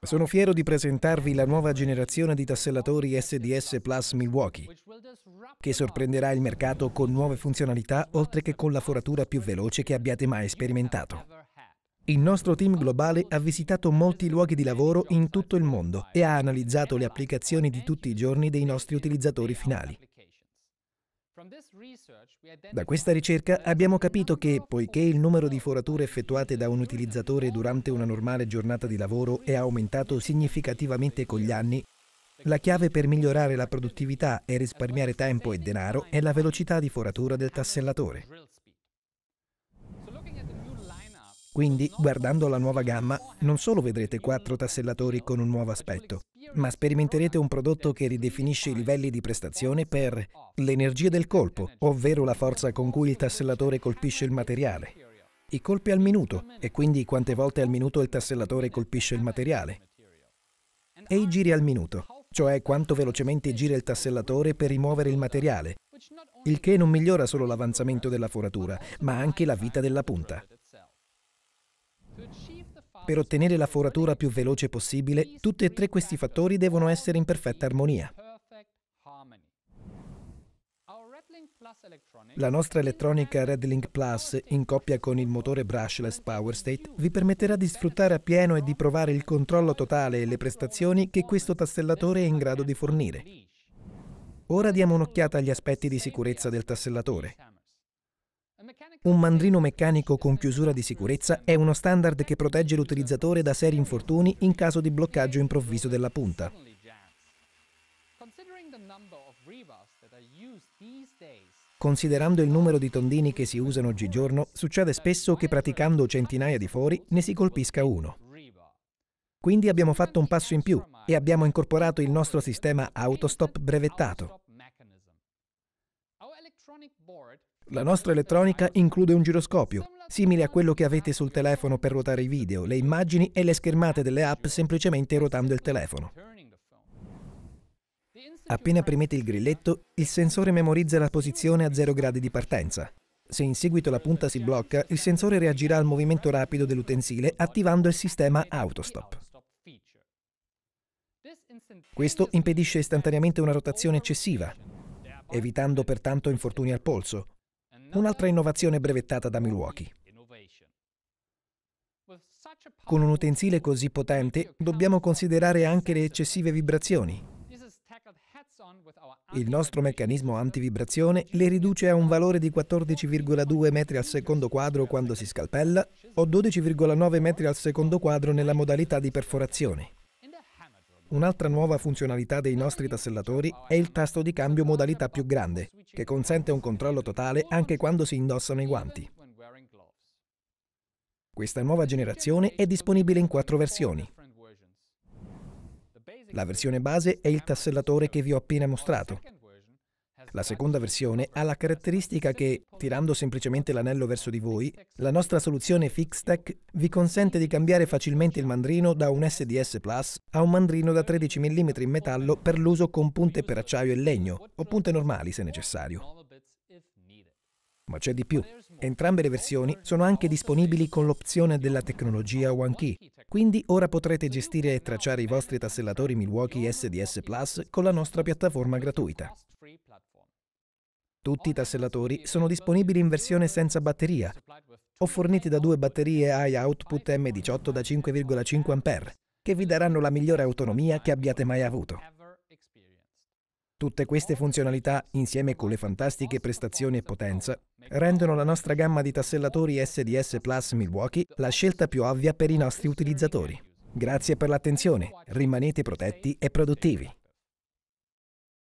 Sono fiero di presentarvi la nuova generazione di tassellatori SDS Plus Milwaukee, che sorprenderà il mercato con nuove funzionalità oltre che con la foratura più veloce che abbiate mai sperimentato. Il nostro team globale ha visitato molti luoghi di lavoro in tutto il mondo e ha analizzato le applicazioni di tutti i giorni dei nostri utilizzatori finali. Da questa ricerca abbiamo capito che, poiché il numero di forature effettuate da un utilizzatore durante una normale giornata di lavoro è aumentato significativamente con gli anni, la chiave per migliorare la produttività e risparmiare tempo e denaro è la velocità di foratura del tassellatore. Quindi, guardando la nuova gamma, non solo vedrete quattro tassellatori con un nuovo aspetto, ma sperimenterete un prodotto che ridefinisce i livelli di prestazione per l'energia del colpo, ovvero la forza con cui il tassellatore colpisce il materiale, i colpi al minuto, e quindi quante volte al minuto il tassellatore colpisce il materiale, e i giri al minuto, cioè quanto velocemente gira il tassellatore per rimuovere il materiale, il che non migliora solo l'avanzamento della foratura, ma anche la vita della punta. Per ottenere la foratura più veloce possibile, tutti e tre questi fattori devono essere in perfetta armonia. La nostra elettronica Redlink Plus, in coppia con il motore brushless PowerState, vi permetterà di sfruttare appieno e di provare il controllo totale e le prestazioni che questo tassellatore è in grado di fornire. Ora diamo un'occhiata agli aspetti di sicurezza del tassellatore. Un mandrino meccanico con chiusura di sicurezza è uno standard che protegge l'utilizzatore da seri infortuni in caso di bloccaggio improvviso della punta. Considerando il numero di tondini che si usano oggigiorno, succede spesso che praticando centinaia di fori ne si colpisca uno. Quindi abbiamo fatto un passo in più e abbiamo incorporato il nostro sistema autostop brevettato. La nostra elettronica include un giroscopio, simile a quello che avete sul telefono per ruotare i video, le immagini e le schermate delle app semplicemente rotando il telefono. Appena premete il grilletto, il sensore memorizza la posizione a 0 gradi di partenza. Se in seguito la punta si blocca, il sensore reagirà al movimento rapido dell'utensile attivando il sistema autostop. Questo impedisce istantaneamente una rotazione eccessiva, evitando pertanto infortuni al polso, Un'altra innovazione brevettata da Milwaukee. Con un utensile così potente dobbiamo considerare anche le eccessive vibrazioni. Il nostro meccanismo antivibrazione le riduce a un valore di 14,2 metri al secondo quadro quando si scalpella o 12,9 metri al secondo quadro nella modalità di perforazione. Un'altra nuova funzionalità dei nostri tassellatori è il tasto di cambio modalità più grande, che consente un controllo totale anche quando si indossano i guanti. Questa nuova generazione è disponibile in quattro versioni. La versione base è il tassellatore che vi ho appena mostrato, la seconda versione ha la caratteristica che, tirando semplicemente l'anello verso di voi, la nostra soluzione FixTech vi consente di cambiare facilmente il mandrino da un SDS Plus a un mandrino da 13 mm in metallo per l'uso con punte per acciaio e legno, o punte normali se necessario. Ma c'è di più. Entrambe le versioni sono anche disponibili con l'opzione della tecnologia One Key, quindi ora potrete gestire e tracciare i vostri tassellatori Milwaukee SDS Plus con la nostra piattaforma gratuita. Tutti i tassellatori sono disponibili in versione senza batteria o forniti da due batterie AI output M18 da 5,5 A, che vi daranno la migliore autonomia che abbiate mai avuto. Tutte queste funzionalità, insieme con le fantastiche prestazioni e potenza, rendono la nostra gamma di tassellatori SDS Plus Milwaukee la scelta più ovvia per i nostri utilizzatori. Grazie per l'attenzione, rimanete protetti e produttivi.